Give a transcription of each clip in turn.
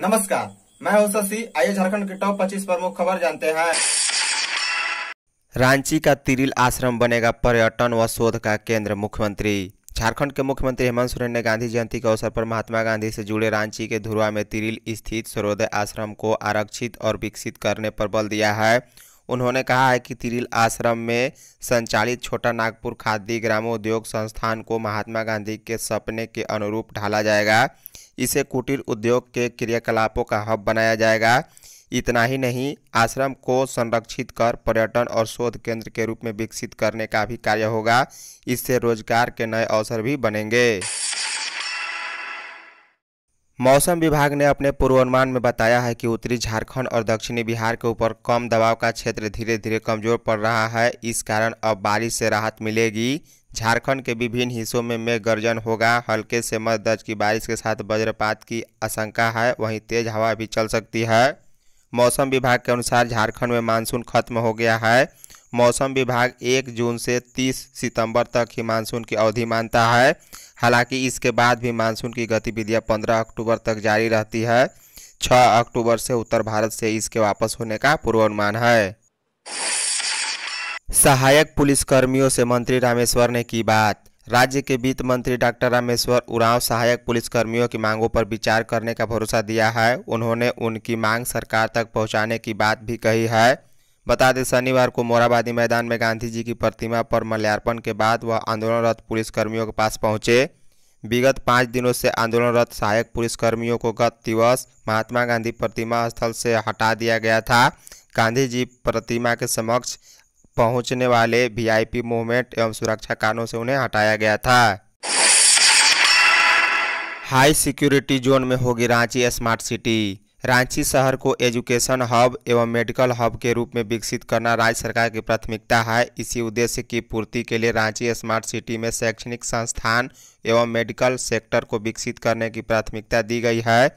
नमस्कार मैं हूं शशि आइए झारखंड के टॉप 25 प्रमुख खबर जानते हैं रांची का तिरिल आश्रम बनेगा पर्यटन व शोध का केंद्र मुख्यमंत्री झारखंड के मुख्यमंत्री हेमंत सोरेन ने गांधी जयंती के अवसर पर महात्मा गांधी से जुड़े रांची के धुरुआ में तिरिल स्थित सर्वोदय आश्रम को आरक्षित और विकसित करने पर बल दिया है उन्होंने कहा है कि तिरिल आश्रम में संचालित छोटा नागपुर खाद्य ग्रामोद्योग संस्थान को महात्मा गांधी के सपने के अनुरूप ढाला जाएगा इसे कुटीर उद्योग के क्रियाकलापों का हब बनाया जाएगा इतना ही नहीं आश्रम को संरक्षित कर पर्यटन और शोध केंद्र के रूप में विकसित करने का भी कार्य होगा इससे रोजगार के नए अवसर भी बनेंगे मौसम विभाग ने अपने पूर्वानुमान में बताया है कि उत्तरी झारखंड और दक्षिणी बिहार के ऊपर कम दबाव का क्षेत्र धीरे धीरे कमजोर पड़ रहा है इस कारण अब बारिश से राहत मिलेगी झारखंड के विभिन्न हिस्सों में मेघ गर्जन होगा हल्के से मध्य दर्ज की बारिश के साथ वज्रपात की आशंका है वहीं तेज हवा भी चल सकती है मौसम विभाग के अनुसार झारखंड में मानसून खत्म हो गया है मौसम विभाग एक जून से तीस सितंबर तक ही मानसून की अवधि मानता है हालांकि इसके बाद भी मानसून की गतिविधियां पंद्रह अक्टूबर तक जारी रहती है छह अक्टूबर से उत्तर भारत से इसके वापस होने का पूर्वानुमान है सहायक पुलिसकर्मियों से मंत्री रामेश्वर ने की बात राज्य के वित्त मंत्री डॉक्टर रामेश्वर उरांव सहायक पुलिसकर्मियों की मांगों पर विचार करने का भरोसा दिया है उन्होंने उनकी मांग सरकार तक पहुंचाने की बात भी कही है बता दें शनिवार को मोराबादी मैदान में गांधी जी की प्रतिमा पर मल्यार्पण के बाद वह आंदोलनरत पुलिसकर्मियों के पास पहुंचे विगत पाँच दिनों से आंदोलनरत सहायक पुलिसकर्मियों को गत दिवस महात्मा गांधी प्रतिमा स्थल से हटा दिया गया था गांधी जी प्रतिमा के समक्ष पहुंचने वाले वीआईपी मूवमेंट एवं सुरक्षा कारणों से उन्हें हटाया गया था हाई सिक्योरिटी जोन में होगी रांची स्मार्ट सिटी रांची शहर को एजुकेशन हब एवं मेडिकल हब के रूप में विकसित करना राज्य सरकार की प्राथमिकता है इसी उद्देश्य की पूर्ति के लिए रांची स्मार्ट सिटी में शैक्षणिक संस्थान एवं मेडिकल सेक्टर को विकसित करने की प्राथमिकता दी गई है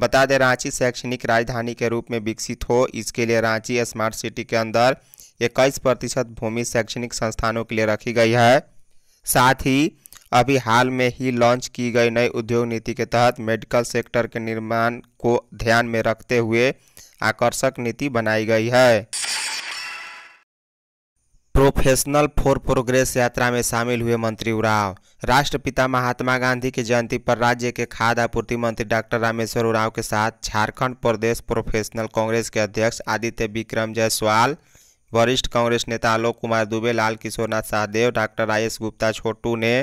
बता दें रांची शैक्षणिक राजधानी के रूप में विकसित हो इसके लिए रांची स्मार्ट सिटी के अंदर इक्कीस प्रतिशत भूमि शैक्षणिक संस्थानों के लिए रखी गई है साथ ही अभी हाल में ही लॉन्च की गई नई उद्योग नीति के तहत मेडिकल सेक्टर के निर्माण को ध्यान में रखते हुए आकर्षक नीति बनाई गई है प्रोफेशनल फॉर प्रोग्रेस यात्रा में शामिल हुए मंत्री उराव राष्ट्रपिता महात्मा गांधी की जयंती पर राज्य के खाद्य आपूर्ति मंत्री डॉक्टर रामेश्वर उराव के साथ झारखंड प्रदेश प्रोफेशनल कांग्रेस के अध्यक्ष आदित्य विक्रम जायसवाल वरिष्ठ कांग्रेस नेता Alok Kumar Dubey Lal Kishorenath Sahdev doctor I S Gupta Chhotu ने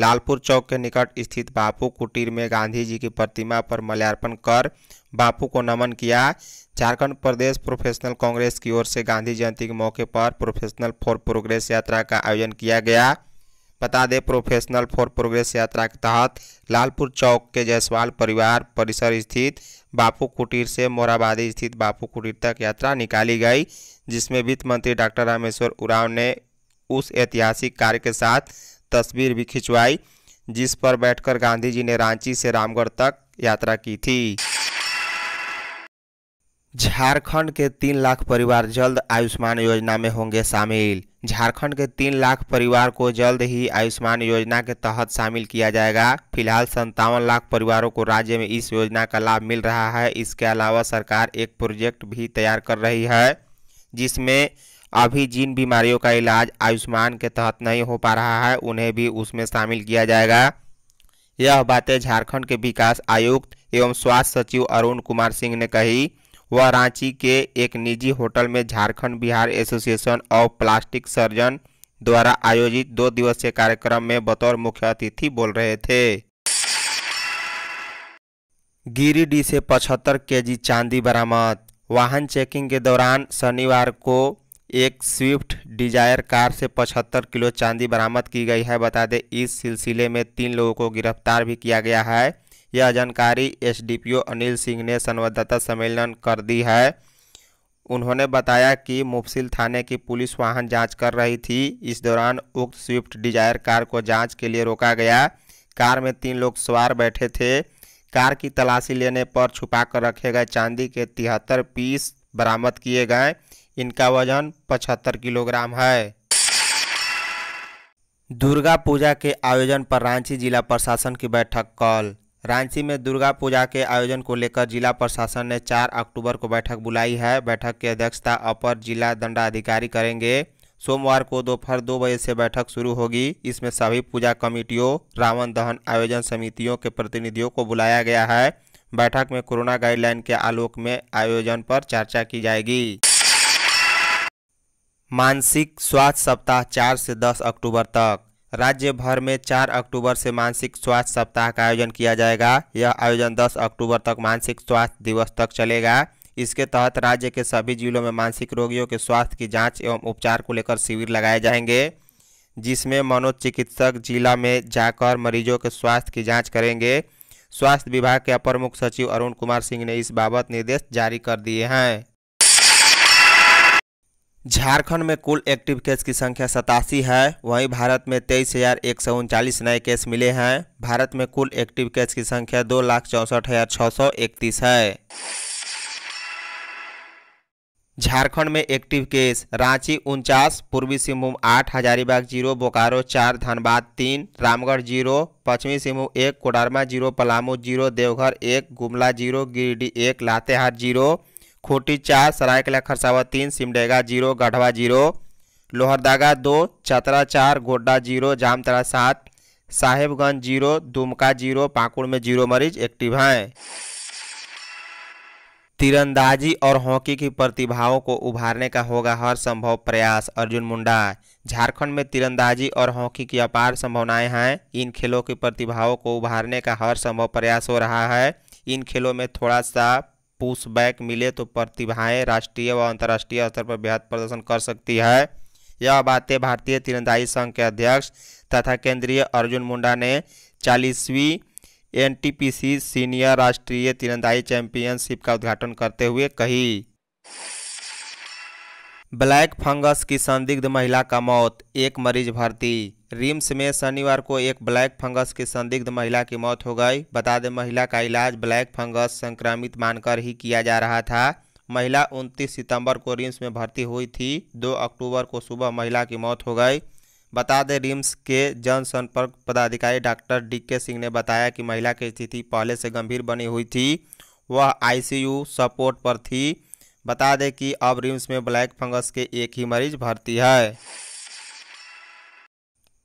लालपुर चौक के निकट स्थित बापू कुटीर में गांधी जी की प्रतिमा पर माल्यार्पण कर बापू को नमन किया झारखंड प्रदेश प्रोफेशनल कांग्रेस की ओर से गांधी जयंती के मौके पर प्रोफेशनल फॉर प्रोग्रेस यात्रा का आयोजन किया गया बता दें प्रोफेशनल फॉर प्रोग्रेस यात्रा के तहत लालपुर चौक के जयसवाल परिवार परिसर स्थित बापू कुटीर से मोराबादी स्थित बापू कुटीर तक यात्रा निकाली गई जिसमें वित्त मंत्री डॉक्टर रामेश्वर उराव ने उस ऐतिहासिक कार्य के साथ तस्वीर भी खिंचवाई जिस पर बैठकर गांधी जी ने रांची से रामगढ़ तक यात्रा की थी झारखंड के तीन लाख परिवार जल्द आयुष्मान योजना में होंगे शामिल झारखंड के तीन लाख परिवार को जल्द ही आयुष्मान योजना के तहत शामिल किया जाएगा फिलहाल संतावन लाख परिवारों को राज्य में इस योजना का लाभ मिल रहा है इसके अलावा सरकार एक प्रोजेक्ट भी तैयार कर रही है जिसमें अभी जिन बीमारियों का इलाज आयुष्मान के तहत नहीं हो पा रहा है उन्हें भी उसमें शामिल किया जाएगा यह बातें झारखंड के विकास आयुक्त एवं स्वास्थ्य सचिव अरुण कुमार सिंह ने कही वह रांची के एक निजी होटल में Jharkhand Bihar association of plastic surgeon द्वारा आयोजित दो दिवसीय कार्यक्रम में बतौर मुख्य अतिथि बोल रहे थे गिरिडीह से पचहत्तर केजी चांदी बरामद वाहन चेकिंग के दौरान शनिवार को एक स्विफ्ट डिजायर कार से 75 किलो चांदी बरामद की गई है बता दें इस सिलसिले में तीन लोगों को गिरफ्तार भी किया गया है यह जानकारी एसडीपीओ अनिल सिंह ने संवाददाता सम्मेलन कर दी है उन्होंने बताया कि मुफसिल थाने की पुलिस वाहन जांच कर रही थी इस दौरान उक्त स्विफ्ट डिजायर कार को जांच के लिए रोका गया कार में तीन लोग सवार बैठे थे कार की तलाशी लेने पर छुपा कर रखे गए चांदी के तिहत्तर पीस बरामद किए गए इनका वजन पचहत्तर किलोग्राम है दुर्गा पूजा के आयोजन पर रांची जिला प्रशासन की बैठक कॉल रांची में दुर्गा पूजा के आयोजन को लेकर जिला प्रशासन ने 4 अक्टूबर को बैठक बुलाई है बैठक की अध्यक्षता अपर जिला दंडाधिकारी करेंगे सोमवार को दोपहर दो बजे से बैठक शुरू होगी इसमें सभी पूजा कमेटियों रावण दहन आयोजन समितियों के प्रतिनिधियों को बुलाया गया है बैठक में कोरोना गाइडलाइन के आलोक में आयोजन पर चर्चा की जाएगी मानसिक स्वास्थ्य सप्ताह चार से दस अक्टूबर तक राज्य भर में चार अक्टूबर से मानसिक स्वास्थ्य सप्ताह का आयोजन किया जाएगा यह आयोजन दस अक्टूबर तक मानसिक स्वास्थ्य दिवस तक चलेगा इसके तहत राज्य के सभी जिलों में मानसिक रोगियों के स्वास्थ्य की जांच एवं उपचार को लेकर शिविर लगाए जाएंगे जिसमें मनोचिकित्सक जिला में जाकर मरीजों के स्वास्थ्य की जाँच करेंगे स्वास्थ्य विभाग के अपर मुख्य सचिव अरुण कुमार सिंह ने इस बाबत निर्देश जारी कर दिए हैं झारखंड में कुल एक्टिव केस की संख्या सतासी है वहीं भारत में तेईस हज़ार एक सौ उनचालीस नए केस मिले हैं भारत में कुल एक्टिव केस की संख्या दो लाख चौंसठ हज़ार छः सौ इकतीस है झारखंड में एक्टिव केस रांची उनचास पूर्वी सिंहभूम आठ हजारीबाग जीरो बोकारो चार धनबाद तीन रामगढ़ जीरो पश्चिमी सिंहभूम एक कोडरमा जीरो पलामू जीरो देवघर एक गुमला जीरो गिरिडीह एक लातेहार जीरो खोटी चार सरायकला खरसावा तीन सिमडेगा जीरो गढ़वा जीरो लोहरदागा दो चतरा चार गोड्डा जीरो जामतरा सात साहेबगंज जीरो दुमका जीरो पाकुड़ में जीरो मरीज एक्टिव हैं तीरंदाजी और हॉकी की प्रतिभाओं को उभारने का होगा हर संभव प्रयास अर्जुन मुंडा झारखंड में तीरंदाजी और हॉकी की अपार संभावनाएं हैं इन खेलों की प्रतिभाओं को उभारने का हर संभव प्रयास हो रहा है इन खेलों में थोड़ा सा पुशबैक मिले तो प्रतिभाएं राष्ट्रीय व अंतर्राष्ट्रीय स्तर पर बेहद प्रदर्शन कर सकती है यह बातें भारतीय तीरंदाजी संघ के अध्यक्ष तथा केंद्रीय अर्जुन मुंडा ने चालीसवीं एनटीपीसी सीनियर राष्ट्रीय तीरंदाजी चैंपियनशिप का उद्घाटन करते हुए कही ब्लैक फंगस की संदिग्ध महिला का मौत एक मरीज भर्ती रिम्स में शनिवार को एक ब्लैक फंगस की संदिग्ध महिला की मौत हो गई बता दें महिला का इलाज ब्लैक फंगस संक्रमित मानकर ही किया जा रहा था महिला 29 सितंबर को रिम्स में भर्ती हुई थी 2 अक्टूबर को सुबह महिला की मौत हो गई बता दें रिम्स के जनसंपर्क पदाधिकारी डॉक्टर डी के सिंह ने बताया कि महिला की स्थिति पहले से गंभीर बनी हुई थी वह आईसीयू सपोर्ट पर थी बता दें कि अब रिम्स में ब्लैक फंगस के एक ही मरीज भर्ती है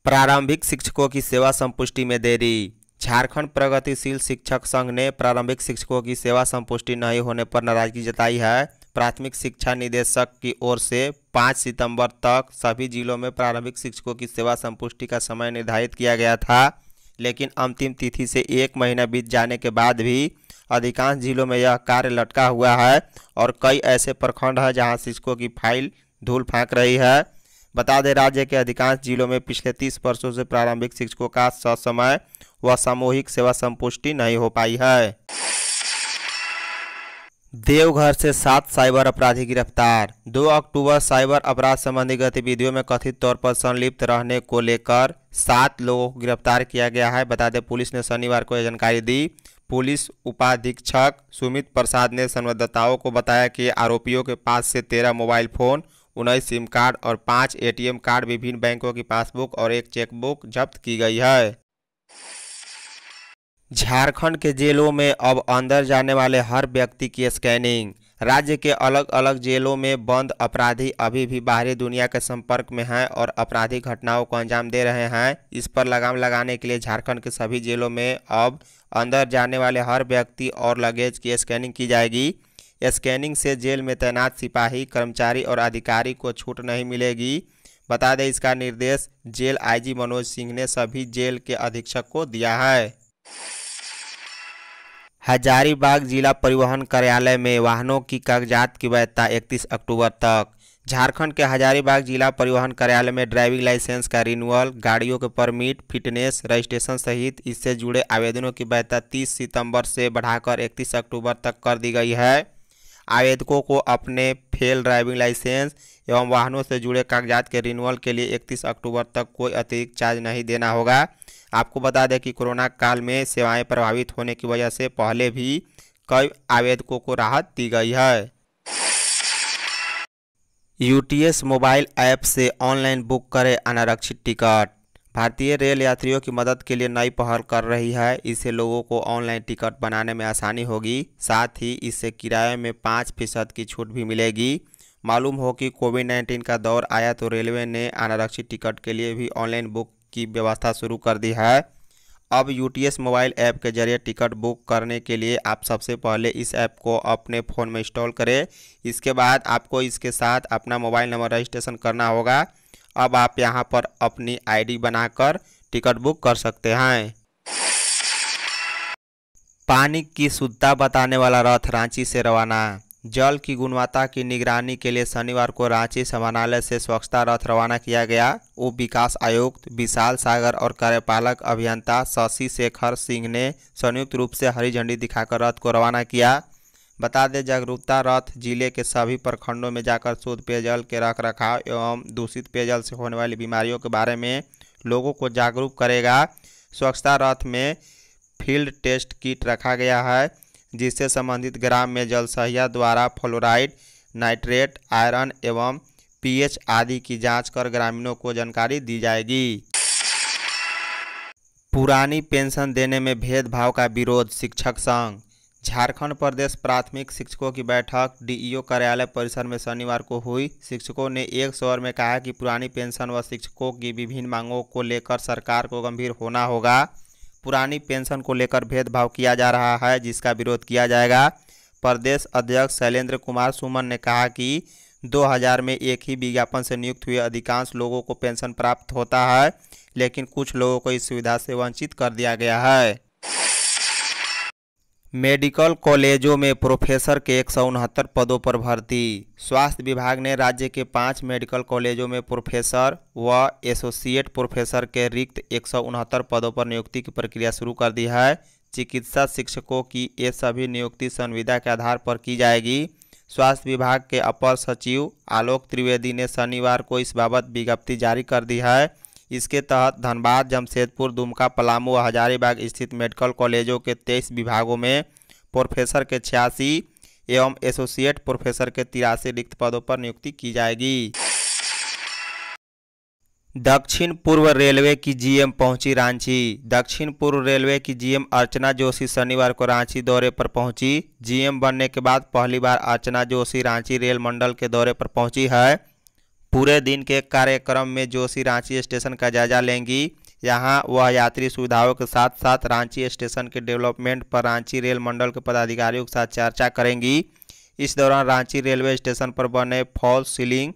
प्रारंभिक शिक्षकों की सेवा संपुष्टि में देरी झारखंड प्रगतिशील शिक्षक संघ ने प्रारंभिक शिक्षकों की सेवा संपुष्टि नहीं होने पर नाराजगी जताई है प्राथमिक शिक्षा निदेशक की ओर से 5 सितंबर तक सभी जिलों में प्रारंभिक शिक्षकों की सेवा संपुष्टि का समय निर्धारित किया गया था लेकिन अंतिम तिथि से एक महीना बीत जाने के बाद भी अधिकांश जिलों में यह कार्य लटका हुआ है और कई ऐसे प्रखंड हैं जहां शिक्षकों की फाइल धूल फाँक रही है बता दें राज्य के अधिकांश जिलों में पिछले तीस वर्षों से प्रारंभिक शिक्षकों का ससमय व सामूहिक सेवा संपुष्टि नहीं हो पाई है देवघर से सात साइबर अपराधी गिरफ्तार 2 अक्टूबर साइबर अपराध संबंधी गतिविधियों में कथित तौर पर संलिप्त रहने को लेकर सात लोगों को गिरफ्तार किया गया है बता दें पुलिस ने शनिवार को यह जानकारी दी पुलिस उपाधीक्षक सुमित प्रसाद ने संवाददाताओं को बताया कि आरोपियों के पास से तेरह मोबाइल फोन उन्नीस सिम कार्ड और पाँच ए कार्ड विभिन्न बैंकों की पासबुक और एक चेकबुक जब्त की गई है झारखंड के जेलों में अब अंदर जाने वाले हर व्यक्ति की स्कैनिंग राज्य के अलग अलग जेलों में बंद अपराधी अभी भी बाहरी दुनिया के संपर्क में हैं और आपराधिक घटनाओं को अंजाम दे रहे हैं इस पर लगाम लगाने के लिए झारखंड के सभी जेलों में अब अंदर जाने वाले हर व्यक्ति और लगेज की स्कैनिंग की जाएगी स्कैनिंग से जेल में तैनात सिपाही कर्मचारी और अधिकारी को छूट नहीं मिलेगी बता दें इसका निर्देश जेल आईजी मनोज सिंह ने सभी जेल के अधीक्षक को दिया है हजारीबाग जिला परिवहन कार्यालय में वाहनों की कागजात की वैधता 31 अक्टूबर तक झारखंड के हजारीबाग जिला परिवहन कार्यालय में ड्राइविंग लाइसेंस का रिन्यूअल गाड़ियों के परमिट फिटनेस रजिस्ट्रेशन सहित इससे जुड़े आवेदनों की वैधता 30 सितंबर से बढ़ाकर 31 अक्टूबर तक कर दी गई है आवेदकों को अपने फेल ड्राइविंग लाइसेंस एवं वाहनों से जुड़े कागजात के रिन्यूअल के लिए 31 अक्टूबर तक कोई अतिरिक्त चार्ज नहीं देना होगा आपको बता दें कि कोरोना काल में सेवाएं प्रभावित होने की वजह से पहले भी कई आवेदकों को राहत दी गई है यूटीएस मोबाइल ऐप से ऑनलाइन बुक करें अनारक्षित टिकट भारतीय रेल यात्रियों की मदद के लिए नई पहल कर रही है इससे लोगों को ऑनलाइन टिकट बनाने में आसानी होगी साथ ही इससे किराए में पाँच फीसद की छूट भी मिलेगी मालूम हो कि कोविड नाइन्टीन का दौर आया तो रेलवे ने अनारक्षित टिकट के लिए भी ऑनलाइन बुक की व्यवस्था शुरू कर दी है अब यू मोबाइल ऐप के जरिए टिकट बुक करने के लिए आप सबसे पहले इस ऐप को अपने फ़ोन में इंस्टॉल करें इसके बाद आपको इसके साथ अपना मोबाइल नंबर रजिस्ट्रेशन करना होगा अब आप यहाँ पर अपनी आईडी बनाकर टिकट बुक कर सकते हैं पानी की शुद्धता बताने वाला रथ रांची से रवाना जल की गुणवत्ता की निगरानी के लिए शनिवार को रांची समानालय से स्वच्छता रथ रवाना किया गया उप विकास आयुक्त विशाल सागर और कार्यपालक अभियंता शशि शेखर सिंह ने संयुक्त रूप से हरी झंडी दिखाकर रथ को रवाना किया बता दें जागरूकता रथ जिले के सभी प्रखंडों में जाकर शुद्ध पेयजल के रख रखाव एवं दूषित पेयजल से होने वाली बीमारियों के बारे में लोगों को जागरूक करेगा स्वच्छता रथ में फील्ड टेस्ट किट रखा गया है जिससे संबंधित ग्राम में जल सहिया द्वारा फ्लोराइड नाइट्रेट आयरन एवं पीएच आदि की जांच कर ग्रामीणों को जानकारी दी जाएगी पुरानी पेंशन देने में भेदभाव का विरोध शिक्षक संघ झारखंड प्रदेश प्राथमिक शिक्षकों की बैठक डीईओ कार्यालय परिसर में शनिवार को हुई शिक्षकों ने एक स्वर में कहा कि पुरानी पेंशन व शिक्षकों की विभिन्न मांगों को लेकर सरकार को गंभीर होना होगा पुरानी पेंशन को लेकर भेदभाव किया जा रहा है जिसका विरोध किया जाएगा प्रदेश अध्यक्ष शैलेंद्र कुमार सुमन ने कहा कि 2000 में एक ही विज्ञापन से नियुक्त हुए अधिकांश लोगों को पेंशन प्राप्त होता है लेकिन कुछ लोगों को इस सुविधा से वंचित कर दिया गया है मेडिकल कॉलेजों में प्रोफेसर के एक पदों पर भर्ती स्वास्थ्य विभाग ने राज्य के पाँच मेडिकल कॉलेजों में प्रोफेसर व एसोसिएट प्रोफेसर के रिक्त एक पदों पर नियुक्ति की प्रक्रिया शुरू कर दी है चिकित्सा शिक्षकों की ये सभी नियुक्ति संविदा के आधार पर की जाएगी स्वास्थ्य विभाग के अपर सचिव आलोक त्रिवेदी ने शनिवार को इस बाबत विज्ञप्ति जारी कर दी है इसके तहत धनबाद जमशेदपुर दुमका पलामू हजारीबाग स्थित मेडिकल कॉलेजों के तेईस विभागों में प्रोफेसर के छियासी एवं एसोसिएट प्रोफेसर के तिरासी रिक्त पदों पर नियुक्ति की जाएगी दक्षिण पूर्व रेलवे की जीएम पहुंची रांची दक्षिण पूर्व रेलवे की जीएम अर्चना जोशी शनिवार को रांची दौरे पर पहुंची जीएम बनने के बाद पहली बार अर्चना जोशी रांची रेल मंडल के दौरे पर पहुंची है पूरे दिन के कार्यक्रम में जोशी रांची स्टेशन का जायजा लेंगी यहाँ वह यात्री सुविधाओं के साथ साथ रांची स्टेशन के डेवलपमेंट पर रांची रेल मंडल के पदाधिकारियों के साथ चर्चा करेंगी इस दौरान रांची रेलवे स्टेशन पर बने fall ceiling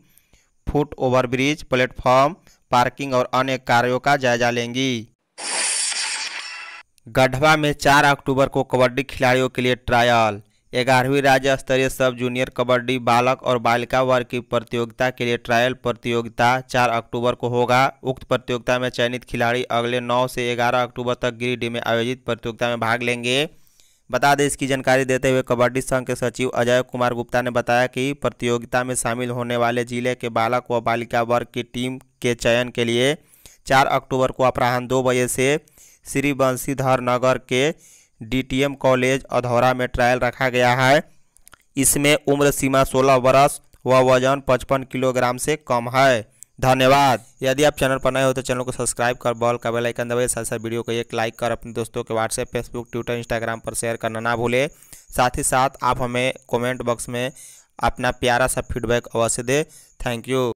foot overbridge platform parking और अन्य कार्यों का जायजा लेंगी गढ़वा में 4 अक्टूबर को कबड्डी खिलाड़ियों के लिए ट्रायल ग्यारहवीं राज्य स्तरीय सब जूनियर कबड्डी बालक और बालिका वर्ग की प्रतियोगिता के लिए ट्रायल प्रतियोगिता 4 अक्टूबर को होगा उक्त प्रतियोगिता में चयनित खिलाड़ी अगले 9 से 11 अक्टूबर तक गिरिडीह में आयोजित प्रतियोगिता में भाग लेंगे बता दें इसकी जानकारी देते हुए कबड्डी संघ के सचिव अजय कुमार गुप्ता ने बताया कि प्रतियोगिता में शामिल होने वाले जिले के बालक व बालिका वर्ग की टीम के चयन के लिए चार अक्टूबर को अपराह्न दो बजे से श्री बंशीधर नगर के डीटीएम कॉलेज अधौरा में ट्रायल रखा गया है इसमें उम्र सीमा 16 वर्ष व वजन 55 किलोग्राम से कम है धन्यवाद यदि आप चैनल पर नए हो तो चैनल को सब्सक्राइब कर बॉल का बेलाइकन दबाए साथ साथ वीडियो को एक लाइक कर अपने दोस्तों के व्हाट्सएप फेसबुक ट्विटर इंस्टाग्राम पर शेयर करना ना भूलें साथ ही साथ आप हमें कॉमेंट बॉक्स में अपना प्यारा सा फीडबैक अवश्य दें थैंक यू